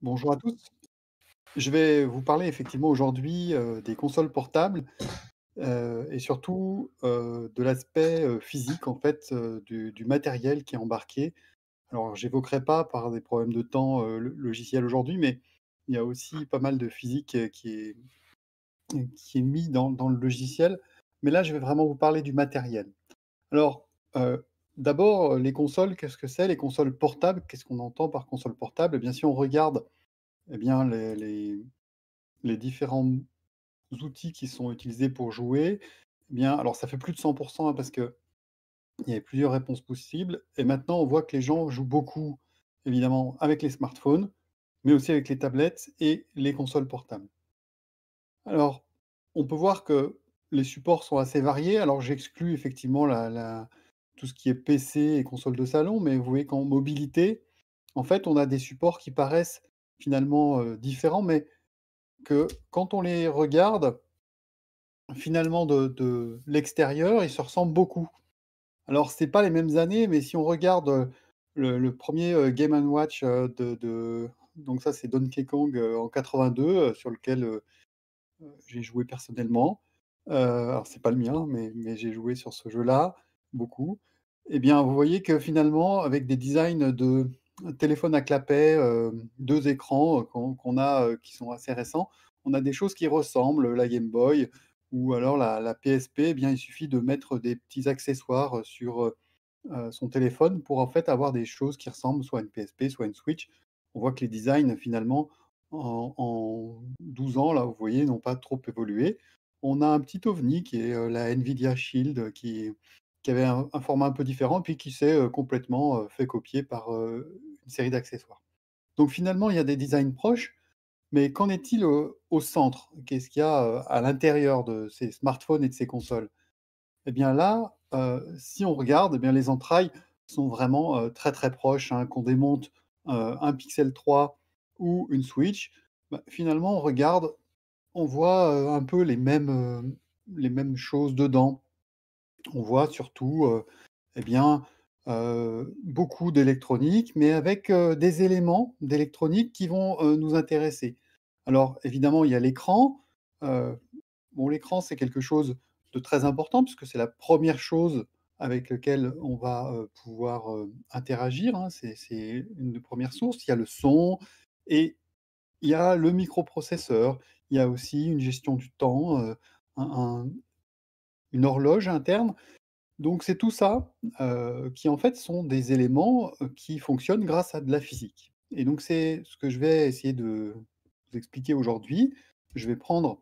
Bonjour à tous. Je vais vous parler effectivement aujourd'hui des consoles portables et surtout de l'aspect physique en fait du, matériel qui est embarqué. Alors j'évoquerai pas par des problèmes de temps logiciel aujourd'hui, mais il y a aussi pas mal de physique qui est, qui est mis dans, dans, le logiciel. Mais là, je vais vraiment vous parler du matériel. Alors, d'abord, euh, les consoles, qu'est-ce que c'est Les consoles portables, qu'est-ce qu'on entend par console portable eh bien, si on regarde eh bien, les, les, différents outils qui sont utilisés pour jouer, eh bien, alors ça fait plus de 100% hein, parce qu'il il y avait plusieurs réponses possibles. Et maintenant, on voit que les gens jouent beaucoup, évidemment, avec les smartphones, mais aussi avec les tablettes et les consoles portables. Alors, on peut voir que les supports sont assez variés. Alors, j'exclus effectivement la tout ce qui est PC et console de salon, mais vous voyez qu'en mobilité, en fait, on a des supports qui paraissent finalement différents, mais que quand on les regarde, finalement, de, l'extérieur, ils se ressemblent beaucoup. Alors, ce n'est pas les mêmes années, mais si on regarde le, premier Game ⁇ Watch de, Donc ça, c'est Donkey Kong en 82, sur lequel j'ai joué personnellement. Euh, alors, c'est pas le mien, mais, mais j'ai joué sur ce jeu-là beaucoup eh bien, vous voyez que finalement, avec des designs de téléphone à clapet, euh, deux écrans euh, qu'on a euh, qui sont assez récents, on a des choses qui ressemblent, la Game Boy ou alors la, PSP. Eh bien, il suffit de mettre des petits accessoires sur son téléphone pour en fait avoir des choses qui ressemblent soit à une PSP, soit à une Switch. On voit que les designs finalement en, en 12 ans, là, vous voyez, n'ont pas trop évolué. On a un petit ovni qui est la Nvidia Shield qui qui avait un, format un peu différent, puis qui s'est complètement fait copier par une série d'accessoires. Donc finalement, il y a des designs proches, mais qu'en est-il au, centre Qu'est-ce qu'il y a à l'intérieur de ces smartphones et de ces consoles Eh bien là, si on regarde, eh bien les entrailles sont vraiment très très proches. Hein, qu'on démonte un Pixel 3 ou une Switch, bah, finalement, on regarde, on voit un peu les mêmes choses dedans on voit surtout eh bien, beaucoup d'électronique, mais avec des éléments d'électronique qui vont nous intéresser. Alors évidemment, il y a l'écran. bon, l'écran, c'est quelque chose de très important puisque c'est la première chose avec laquelle on va pouvoir interagir. Hein. C'est une première source. Il y a le son et il y a le microprocesseur. Il y a aussi une gestion du temps, une horloge interne. Donc c'est tout ça qui en fait sont des éléments qui fonctionnent grâce à de la physique. Et donc c'est ce que je vais essayer de vous expliquer aujourd'hui. Je vais prendre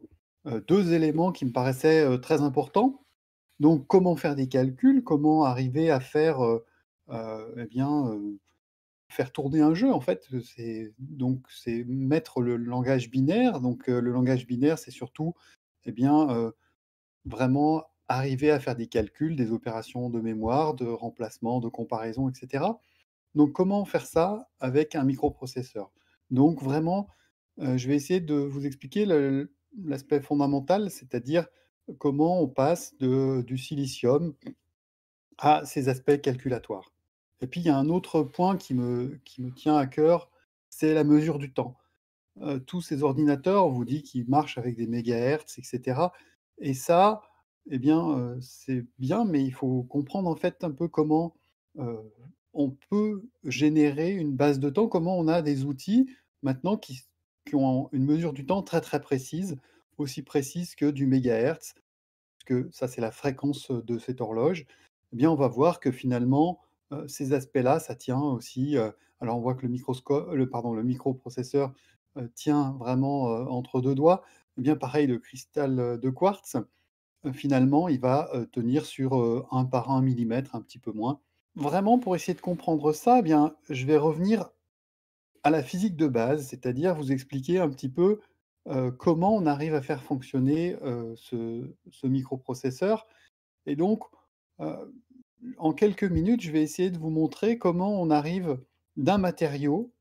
deux éléments qui me paraissaient très importants. Donc comment faire des calculs, comment arriver à faire, euh, eh bien, faire tourner un jeu en fait. C'est donc c'est mettre le langage binaire. Donc le langage binaire c'est surtout, eh bien, vraiment arriver à faire des calculs, des opérations de mémoire, de remplacement, de comparaison, etc. Donc comment faire ça avec un microprocesseur Donc vraiment, euh, je vais essayer de vous expliquer l'aspect fondamental, c'est-à-dire comment on passe de, du silicium à ces aspects calculatoires. Et puis il y a un autre point qui me, qui me tient à cœur, c'est la mesure du temps. Euh, tous ces ordinateurs, on vous dit qu'ils marchent avec des mégahertz, etc. Et ça, eh bien, c'est bien, mais il faut comprendre en fait un peu comment on peut générer une base de temps, comment on a des outils maintenant qui, ont une mesure du temps très très précise, aussi précise que du mégahertz, que ça c'est la fréquence de cette horloge. Eh bien, on va voir que finalement, ces aspects-là, ça tient aussi. alors, on voit que le, pardon, le microprocesseur tient vraiment entre deux doigts. Eh bien, pareil, le cristal de quartz. Euh, finalement, il va euh, tenir sur euh, un par un millimètre, un petit peu moins. Vraiment, pour essayer de comprendre ça, eh bien, je vais revenir à la physique de base, c'est-à-dire vous expliquer un petit peu comment on arrive à faire fonctionner ce, microprocesseur. Et donc, en quelques minutes, je vais essayer de vous montrer comment on arrive d'un matériau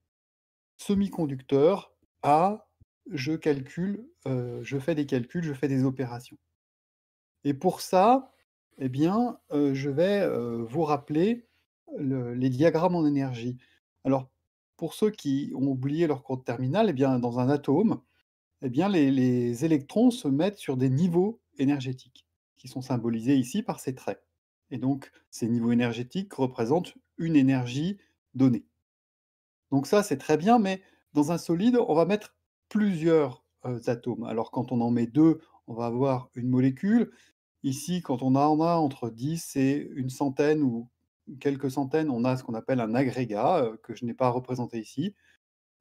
semi-conducteur à je calcule, je fais des calculs, je fais des opérations. Et pour ça, eh bien, euh, je vais euh, vous rappeler les diagrammes en énergie. Alors, pour ceux qui ont oublié leur cours terminale, eh bien, dans un atome, eh bien, les, électrons se mettent sur des niveaux énergétiques, qui sont symbolisés ici par ces traits. Et donc, ces niveaux énergétiques représentent une énergie donnée. Donc ça, c'est très bien, mais dans un solide, on va mettre plusieurs euh, atomes. Alors, quand on en met deux, on va avoir une molécule. Ici, quand on en a entre 10 et une centaine ou quelques centaines, on a ce qu'on appelle un agrégat, euh, que je n'ai pas représenté ici.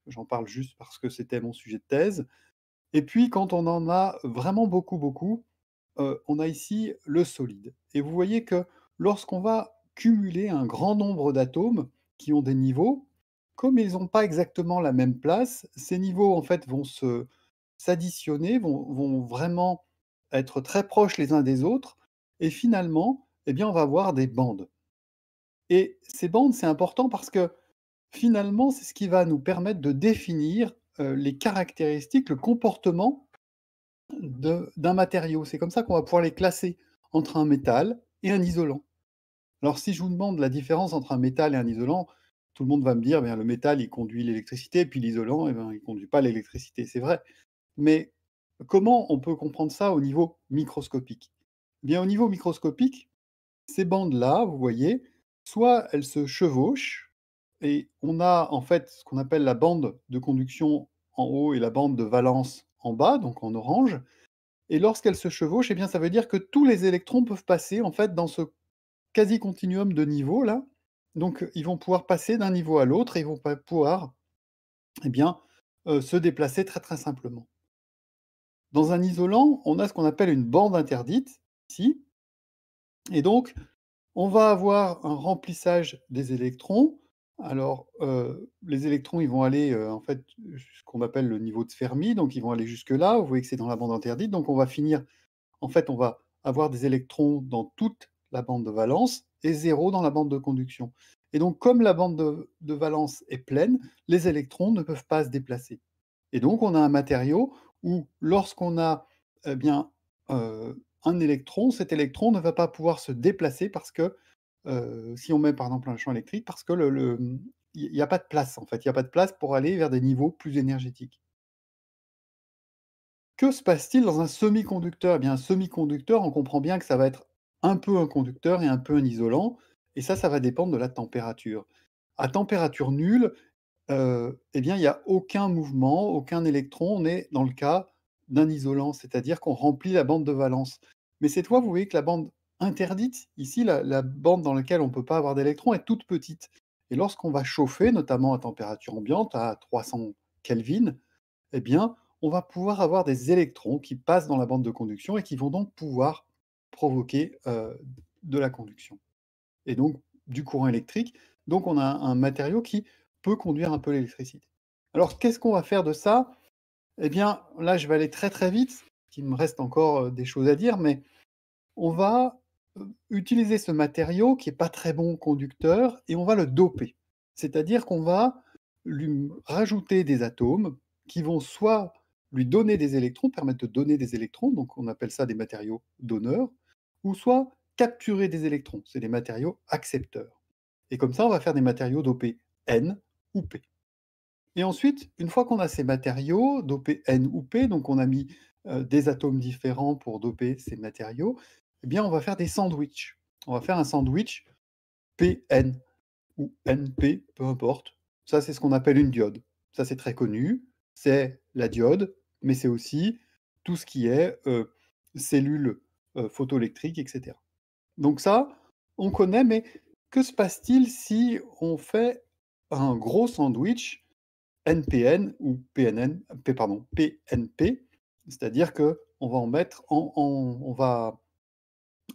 J'en parle juste parce que c'était mon sujet de thèse. Et puis, quand on en a vraiment beaucoup, beaucoup, euh, on a ici le solide. Et vous voyez que lorsqu'on va cumuler un grand nombre d'atomes qui ont des niveaux, comme ils n'ont pas exactement la même place, ces niveaux en fait vont s'additionner, vont, vraiment être très proches les uns des autres, et finalement, eh bien, on va avoir des bandes. Et ces bandes, c'est important parce que finalement, c'est ce qui va nous permettre de définir euh, les caractéristiques, le comportement d'un matériau. C'est comme ça qu'on va pouvoir les classer entre un métal et un isolant. Alors si je vous demande la différence entre un métal et un isolant, tout le monde va me dire, eh bien, le métal, il conduit l'électricité, puis l'isolant, eh ben, il ne conduit pas l'électricité, c'est vrai. Mais Comment on peut comprendre ça au niveau microscopique eh Bien au niveau microscopique, ces bandes-là, vous voyez, soit elles se chevauchent et on a en fait ce qu'on appelle la bande de conduction en haut et la bande de valence en bas, donc en orange. Et lorsqu'elles se chevauchent, eh bien ça veut dire que tous les électrons peuvent passer en fait dans ce quasi continuum de niveaux là. Donc ils vont pouvoir passer d'un niveau à l'autre et ils vont pouvoir eh bien, euh, se déplacer très très simplement. Dans un isolant, on a ce qu'on appelle une bande interdite, ici. Et donc, on va avoir un remplissage des électrons. Alors, euh, les électrons, ils vont aller, euh, en fait, ce qu'on appelle le niveau de Fermi, donc ils vont aller jusque-là. Vous voyez que c'est dans la bande interdite. Donc, on va finir, en fait, on va avoir des électrons dans toute la bande de valence et zéro dans la bande de conduction. Et donc, comme la bande de valence est pleine, les électrons ne peuvent pas se déplacer. Et donc, on a un matériau où lorsqu'on a eh euh, un électron, cet électron ne va pas pouvoir se déplacer parce que euh, si on met par exemple un champ électrique, parce que il n'y a pas de place en fait, il n'y a pas de place pour aller vers des niveaux plus énergétiques. Que se passe-t-il dans un semi-conducteur eh bien, un semi-conducteur, on comprend bien que ça va être un peu un conducteur et un peu un isolant, et ça, ça va dépendre de la température. À température nulle, eh bien, il n'y a aucun mouvement, aucun électron. On est dans le cas d'un isolant, c'est-à-dire qu'on remplit la bande de valence. Mais cette fois, vous voyez que la bande interdite, ici, la, bande dans laquelle on ne peut pas avoir d'électrons, est toute petite. Et lorsqu'on va chauffer, notamment à température ambiante, à 300 Kelvin, eh bien, on va pouvoir avoir des électrons qui passent dans la bande de conduction et qui vont donc pouvoir provoquer de la conduction. Et donc, du courant électrique. Donc, on a un matériau qui peut conduire un peu l'électricité. Alors, qu'est-ce qu'on va faire de ça Eh bien, là, je vais aller très très vite, il me reste encore euh, des choses à dire, mais on va euh, utiliser ce matériau qui n'est pas très bon conducteur et on va le doper. C'est-à-dire qu'on va lui rajouter des atomes qui vont soit lui donner des électrons, permettre de donner des électrons, donc on appelle ça des matériaux donneurs, ou soit capturer des électrons, c'est des matériaux accepteurs. Et comme ça, on va faire des matériaux dopés N, ou Et ensuite, une fois qu'on a ces matériaux, dopés N ou P, donc on a mis euh, des atomes différents pour doper ces matériaux, eh bien on va faire des sandwichs. On va faire un sandwich PN ou NP, peu importe. Ça, c'est ce qu'on appelle une diode. Ça, c'est très connu. C'est la diode, mais c'est aussi tout ce qui est euh, cellules euh, photoélectriques, etc. Donc ça, on connaît, mais que se passe-t-il si on fait un gros sandwich NPN ou PNN, pardon, PNP, c'est-à-dire que on va en mettre, en, on va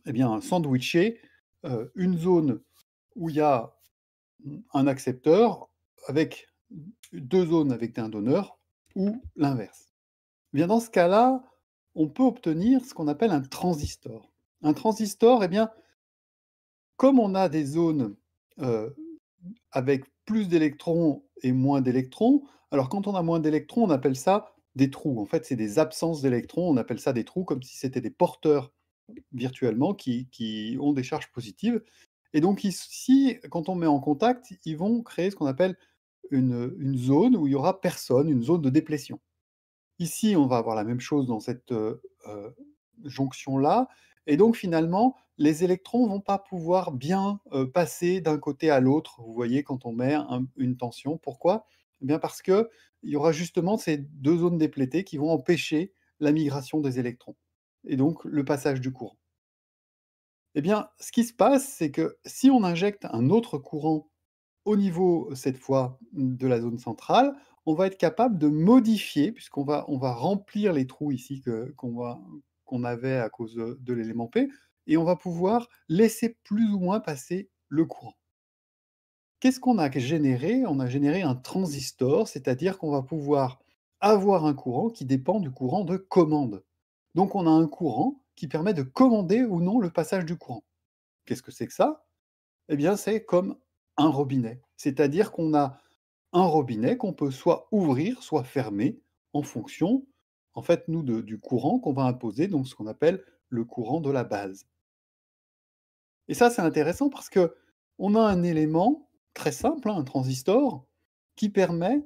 eh bien, sandwicher euh, une zone où il y a un accepteur avec deux zones avec un donneur ou l'inverse. bien dans ce cas-là, on peut obtenir ce qu'on appelle un transistor. Un transistor, eh bien, comme on a des zones euh, avec plus d'électrons et moins d'électrons. Alors quand on a moins d'électrons, on appelle ça des trous. En fait, c'est des absences d'électrons, on appelle ça des trous comme si c'était des porteurs virtuellement qui, ont des charges positives. Et donc ici, quand on met en contact, ils vont créer ce qu'on appelle une, zone où il n'y aura personne, une zone de déplétion. Ici, on va avoir la même chose dans cette euh, euh, jonction-là, et donc finalement, les électrons vont pas pouvoir bien euh, passer d'un côté à l'autre, vous voyez, quand on met une tension. Pourquoi eh bien Parce qu'il y aura justement ces deux zones déplétées qui vont empêcher la migration des électrons, et donc le passage du courant. Eh bien, ce qui se passe, c'est que si on injecte un autre courant au niveau, cette fois, de la zone centrale, on va être capable de modifier, puisqu'on va, on va remplir les trous ici qu'on va, qu'on avait à cause de, l'élément P, et on va pouvoir laisser plus ou moins passer le courant. Qu'est-ce qu'on a généré On a généré un transistor, c'est-à-dire qu'on va pouvoir avoir un courant qui dépend du courant de commande. Donc on a un courant qui permet de commander ou non le passage du courant. Qu'est-ce que c'est que ça Eh bien c'est comme un robinet, c'est-à-dire qu'on a un robinet qu'on peut soit ouvrir, soit fermer en fonction en fait, nous, du courant qu'on va imposer, donc ce qu'on appelle le courant de la base. Et ça, c'est intéressant parce que on a un élément très simple, hein, un transistor, qui permet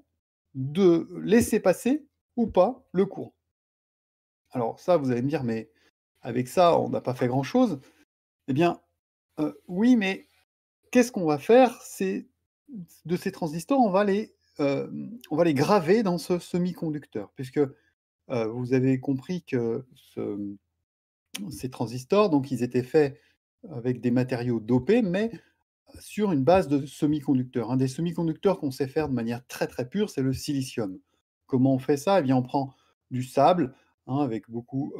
de laisser passer ou pas le courant. Alors ça, vous allez me dire, mais avec ça, on n'a pas fait grand-chose. Eh bien, euh, oui, mais qu'est-ce qu'on va faire De ces transistors, on va les, euh, on va les graver dans ce semi-conducteur, puisque vous avez compris que ces transistors, donc ils étaient faits avec des matériaux dopés, mais sur une base de semi-conducteurs. Un des semi-conducteurs qu'on sait faire de manière très très pure, c'est le silicium. Comment on fait ça Eh bien, on prend du sable hein, avec beaucoup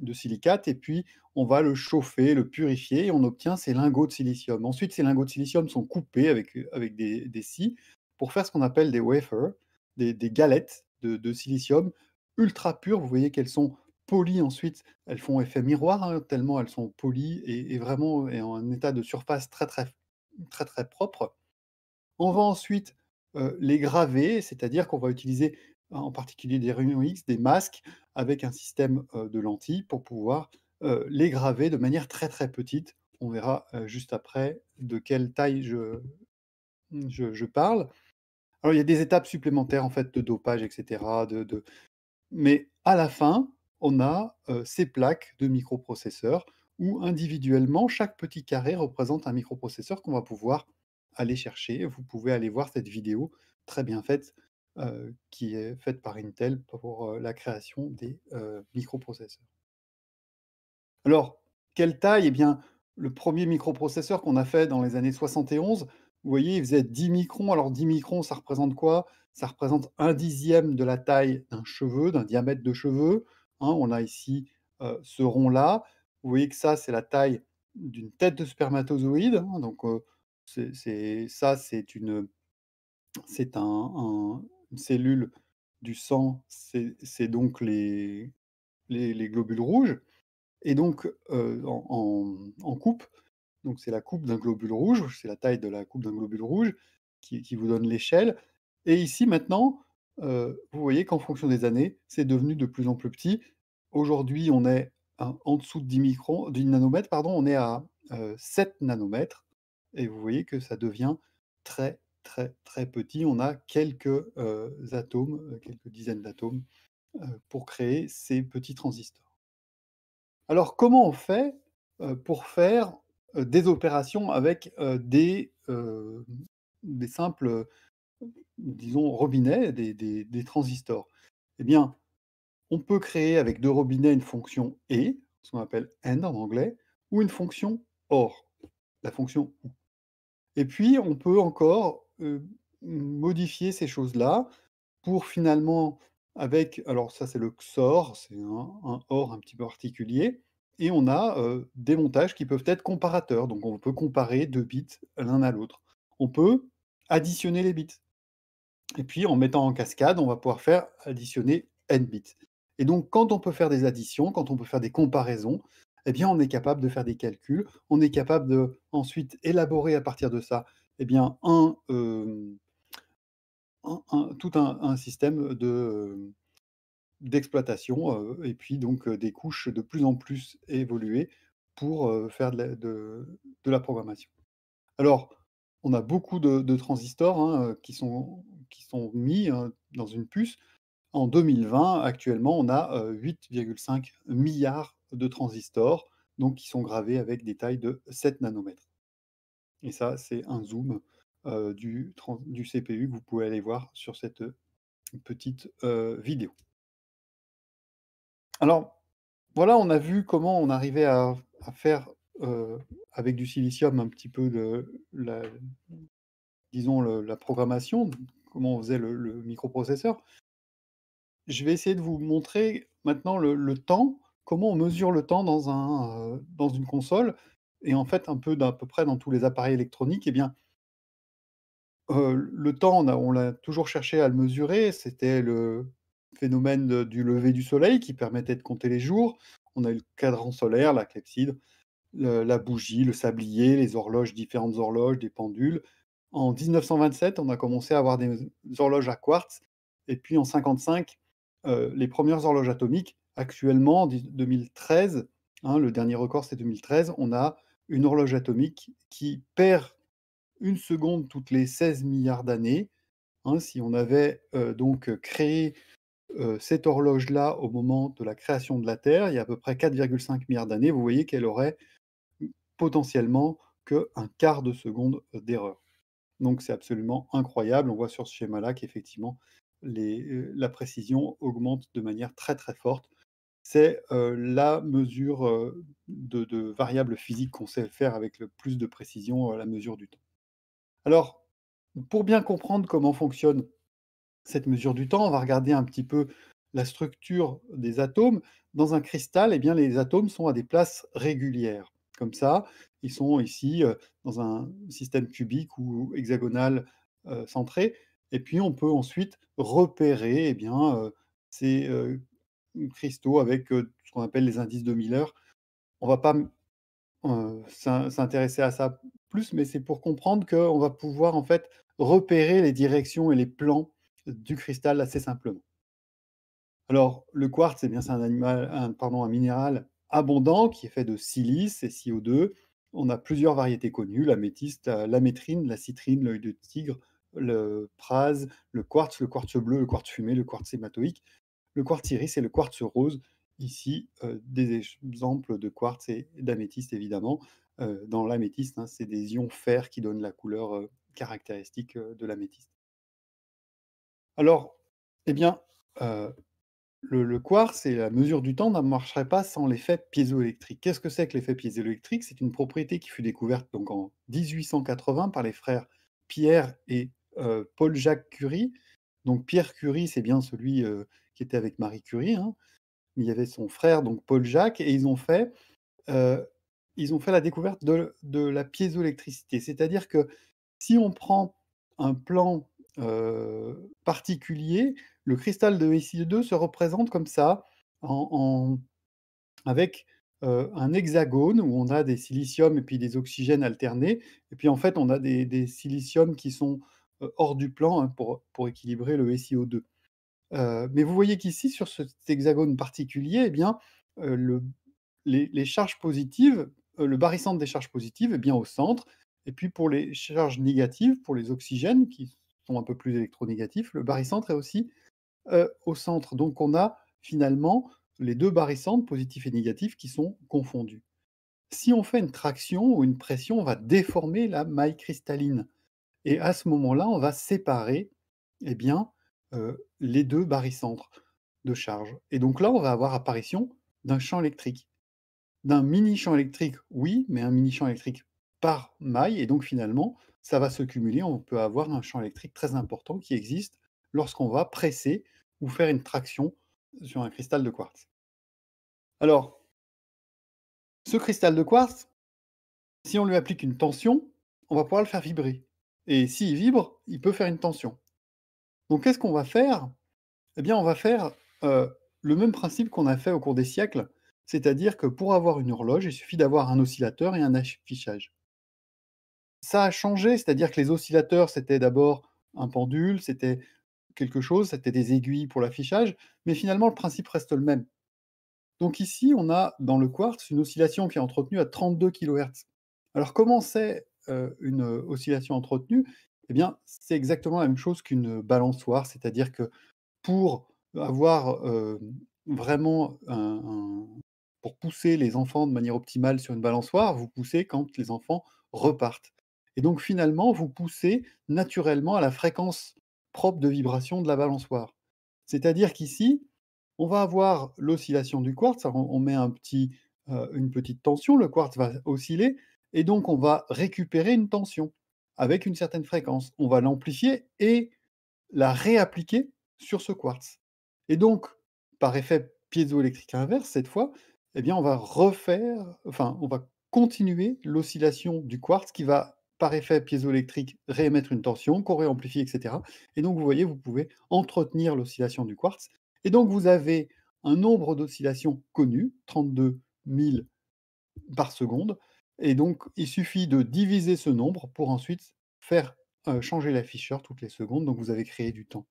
de silicate et puis on va le chauffer, le purifier et on obtient ces lingots de silicium. Ensuite, ces lingots de silicium sont coupés avec, des, scies pour faire ce qu'on appelle des wafers, des, galettes de silicium ultra pures. Vous voyez qu'elles sont polies ensuite, elles font effet miroir, hein, tellement elles sont polies et, vraiment en état de surface très très, très, très propre. On va ensuite euh, les graver, c'est-à-dire qu'on va utiliser en particulier des réunions X, des masques, avec un système euh, de lentilles pour pouvoir euh, les graver de manière très très petite. On verra juste après de quelle taille je, parle. Alors il y a des étapes supplémentaires en fait de dopage, etc., de, mais à la fin, on a euh, ces plaques de microprocesseurs où individuellement, chaque petit carré représente un microprocesseur qu'on va pouvoir aller chercher. Vous pouvez aller voir cette vidéo très bien faite euh, qui est faite par Intel pour euh, la création des microprocesseurs. Alors, quelle taille Eh bien, le premier microprocesseur qu'on a fait dans les années 71, vous voyez, il faisait 10 microns. Alors 10 microns, ça représente quoi ça représente un dixième de la taille d'un cheveu, d'un diamètre de cheveux. Hein. on a ici euh, ce rond-là. Vous voyez que ça, c'est la taille d'une tête de spermatozoïde. Hein. donc, euh, ça, c'est une, c'est cellule du sang. C'est donc les, globules rouges. Et donc, euh, en, coupe, donc c'est la coupe d'un globule rouge, c'est la taille de la coupe d'un globule rouge qui vous donne l'échelle. Et ici, maintenant, euh, vous voyez qu'en fonction des années, c'est devenu de plus en plus petit. Aujourd'hui, on est en dessous de 10 microns, d'une nanomètre, pardon, on est à 7 euh, nanomètres. Et vous voyez que ça devient très, très, très petit. On a quelques euh, atomes, quelques dizaines d'atomes pour créer ces petits transistors. Alors, comment on fait pour faire des opérations avec des, des simples disons, robinets, des, transistors. Eh bien, on peut créer avec deux robinets une fonction et, ce qu'on appelle and en anglais, ou une fonction or, la fonction ou. Et puis, on peut encore euh, modifier ces choses-là pour finalement, avec, alors ça c'est le XOR, c'est un, OR un petit peu particulier, et on a euh, des montages qui peuvent être comparateurs, donc on peut comparer deux bits l'un à l'autre. On peut additionner les bits. Et puis, en mettant en cascade, on va pouvoir faire additionner n bits. Et donc, quand on peut faire des additions, quand on peut faire des comparaisons, eh bien, on est capable de faire des calculs. On est capable de ensuite élaborer à partir de ça, eh bien, euh, tout un, système de euh, d'exploitation euh, et puis donc des couches de plus en plus évoluées pour faire de de la programmation. Alors, on a beaucoup de, transistors hein, euh, qui, sont, mis hein, dans une puce. En 2020, actuellement, on a 8,5 euh, milliards de transistors, donc qui sont gravés avec des tailles de 7 nanomètres. Et ça, c'est un zoom euh, du, CPU que vous pouvez aller voir sur cette petite vidéo. Alors, voilà, on a vu comment on arrivait à, faire avec du silicium un petit peu de, la, disons la programmation, comment on faisait le, microprocesseur. Je vais essayer de vous montrer maintenant le, temps, comment on mesure le temps dans, un, euh, dans une console et en fait un peu d'à peu près dans tous les appareils électroniques. Eh bien, euh, le temps, on l'a toujours cherché à le mesurer. C'était le phénomène du lever du soleil qui permettait de compter les jours. On a eu le cadran solaire, la clepsydre la bougie, le sablier, les horloges, différentes horloges, des pendules. En 1927, on a commencé à avoir des horloges à quartz. Et puis en 55, euh, les premières horloges atomiques. Actuellement, en 2013, hein, le dernier record c'est 2013, on a une horloge atomique qui perd une seconde toutes les 16 milliards d'années. Hein. si on avait euh, donc créé euh, cette horloge-là au moment de la création de la Terre, il y a à peu près 4,5 milliards d'années, vous voyez qu'elle aurait potentiellement qu'un quart de seconde euh, d'erreur. Donc c'est absolument incroyable. On voit sur ce schéma-là qu'effectivement, euh, la précision augmente de manière très très forte. C'est euh, la mesure de, variables physiques qu'on sait faire avec le plus de précision, la mesure du temps. Alors, pour bien comprendre comment fonctionne cette mesure du temps, on va regarder un petit peu la structure des atomes. Dans un cristal, eh bien, les atomes sont à des places régulières comme ça. Ils sont ici dans un système cubique ou hexagonal centré. Et puis on peut ensuite repérer eh bien, ces cristaux avec ce qu'on appelle les indices de Miller. On ne va pas s'intéresser à ça plus, mais c'est pour comprendre qu'on va pouvoir en fait repérer les directions et les plans du cristal assez simplement. Alors, le quartz, eh c'est un, animal, un minéral abondant qui est fait de silice et CO2. On a plusieurs variétés connues, l'améthyste, l'amétrine, la citrine, l'œil de tigre, le prase, le quartz, le quartz bleu, le quartz fumé, le quartz hématoïque, le quartz iris et le quartz rose. Ici, euh, des exemples de quartz et d'améthyste, évidemment. Euh, dans l'améthyste, hein, c'est des ions fer qui donnent la couleur euh, caractéristique de l'améthyste. Alors, eh bien, le, quartz et la mesure du temps ne marcherait pas sans l'effet piézoélectrique. Qu'est-ce que c'est que l'effet piézoélectrique C'est une propriété qui fut découverte donc en 1880 par les frères Pierre et euh, Paul-Jacques Curie. Donc Pierre Curie, c'est bien celui euh, qui était avec Marie Curie. Hein. Il y avait son frère, donc Paul-Jacques, et ils ont fait, euh, ils ont fait la découverte de, de la piézoélectricité. C'est-à-dire que si on prend un plan particulier, le cristal de sio 2 se représente comme ça, avec euh, un hexagone où on a des siliciums et puis des oxygènes alternés. Et puis en fait, on a des, siliciums qui sont euh, hors du plan hein, pour, équilibrer le SiO2. Euh, mais vous voyez qu'ici, sur cet hexagone particulier, eh bien, le, les, charges positives, le barycentre des charges positives est eh bien au centre. Et puis pour les charges négatives, pour les oxygènes qui sont un peu plus électronégatifs, le barycentre est aussi euh, au centre. Donc on a finalement les deux barycentres, positifs et négatifs qui sont confondus. Si on fait une traction ou une pression, on va déformer la maille cristalline. Et à ce moment-là, on va séparer eh bien, euh, les deux barycentres de charge. Et donc là, on va avoir apparition d'un champ électrique. D'un mini champ électrique, oui, mais un mini champ électrique par maille. Et donc finalement, ça va se cumuler. On peut avoir un champ électrique très important qui existe lorsqu'on va presser ou faire une traction sur un cristal de quartz. Alors, ce cristal de quartz, si on lui applique une tension, on va pouvoir le faire vibrer. Et s'il vibre, il peut faire une tension. Donc qu'est-ce qu'on va faire Eh bien, on va faire euh, le même principe qu'on a fait au cours des siècles, c'est-à-dire que pour avoir une horloge, il suffit d'avoir un oscillateur et un affichage. Ça a changé, c'est-à-dire que les oscillateurs, c'était d'abord un pendule, c'était quelque chose, c'était des aiguilles pour l'affichage, mais finalement le principe reste le même. Donc ici, on a dans le quartz une oscillation qui est entretenue à 32 kHz. Alors comment c'est euh, une euh, oscillation entretenue Eh bien, c'est exactement la même chose qu'une balançoire, c'est-à-dire que pour avoir euh, vraiment pour pousser les enfants de manière optimale sur une balançoire, vous poussez quand les enfants repartent. Et donc finalement, vous poussez naturellement à la fréquence propre de vibration de la balançoire. C'est-à-dire qu'ici, on va avoir l'oscillation du quartz, on, met euh, une petite tension, le quartz va osciller, et donc on va récupérer une tension avec une certaine fréquence. On va l'amplifier et la réappliquer sur ce quartz. Et donc, par effet piézoélectrique inverse, cette fois, eh bien, on va refaire, enfin, on va continuer l'oscillation du quartz qui va par effet piézoélectrique, réémettre une tension, qu'on amplifier, etc. Et donc, vous voyez, vous pouvez entretenir l'oscillation du quartz. Et donc, vous avez un nombre d'oscillations connues, 32 000 par seconde. Et donc, il suffit de diviser ce nombre pour ensuite faire euh, changer l'afficheur toutes les secondes. Donc, vous avez créé du temps.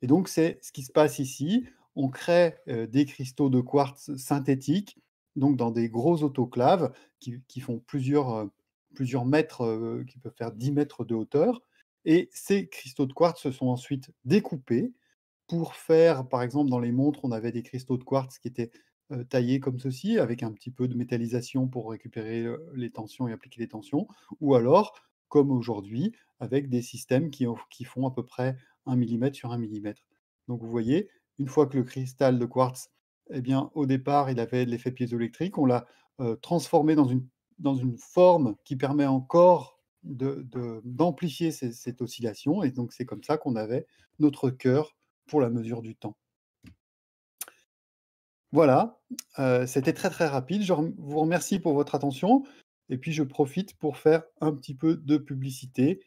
Et donc, c'est ce qui se passe ici. On crée euh, des cristaux de quartz synthétiques, donc dans des gros autoclaves qui, font plusieurs, euh, plusieurs mètres, euh, qui peuvent faire 10 mètres de hauteur. Et ces cristaux de quartz se sont ensuite découpés pour faire, par exemple, dans les montres, on avait des cristaux de quartz qui étaient euh, taillés comme ceci, avec un petit peu de métallisation pour récupérer euh, les tensions et appliquer les tensions, ou alors, comme aujourd'hui, avec des systèmes qui, qui font à peu près 1 mm sur 1 mm. Donc vous voyez, une fois que le cristal de quartz, eh bien, au départ, il avait l'effet piézoélectrique, on l'a transformé dans une dans une forme qui permet encore d'amplifier cette oscillation. Et donc, c'est comme ça qu'on avait notre cœur pour la mesure du temps. Voilà, euh, c'était très très rapide. Je vous remercie pour votre attention. Et puis je profite pour faire un petit peu de publicité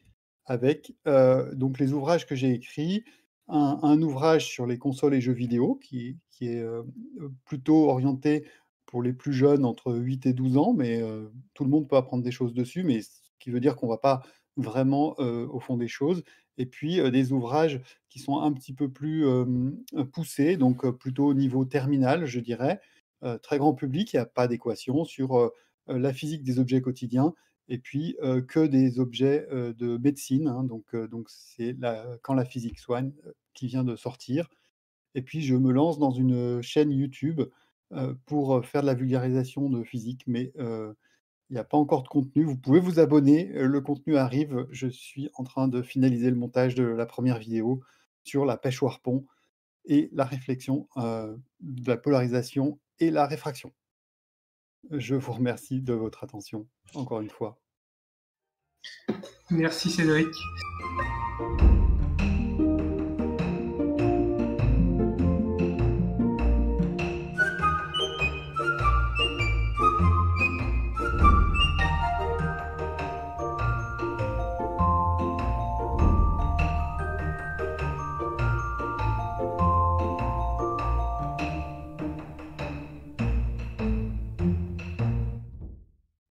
avec euh, donc les ouvrages que j'ai écrits. Un, ouvrage sur les consoles et jeux vidéo qui, est euh, plutôt orienté pour les plus jeunes entre 8 et 12 ans, mais euh, tout le monde peut apprendre des choses dessus, mais ce qui veut dire qu'on ne va pas vraiment euh, au fond des choses. Et puis euh, des ouvrages qui sont un petit peu plus poussés, donc plutôt au niveau terminal, je dirais. très grand public, il n'y a pas d'équation sur la physique des objets quotidiens et puis que des objets de médecine. Hein, donc donc c'est quand la physique soigne qui vient de sortir. Et puis je me lance dans une chaîne YouTube euh, pour faire de la vulgarisation de physique, mais il n'y a pas encore de contenu. Vous pouvez vous abonner, le contenu arrive. Je suis en train de finaliser le montage de la première vidéo sur la pêche au harpon et la réflexion de la polarisation et la réfraction. Je vous remercie de votre attention, encore une fois. Merci Cédric.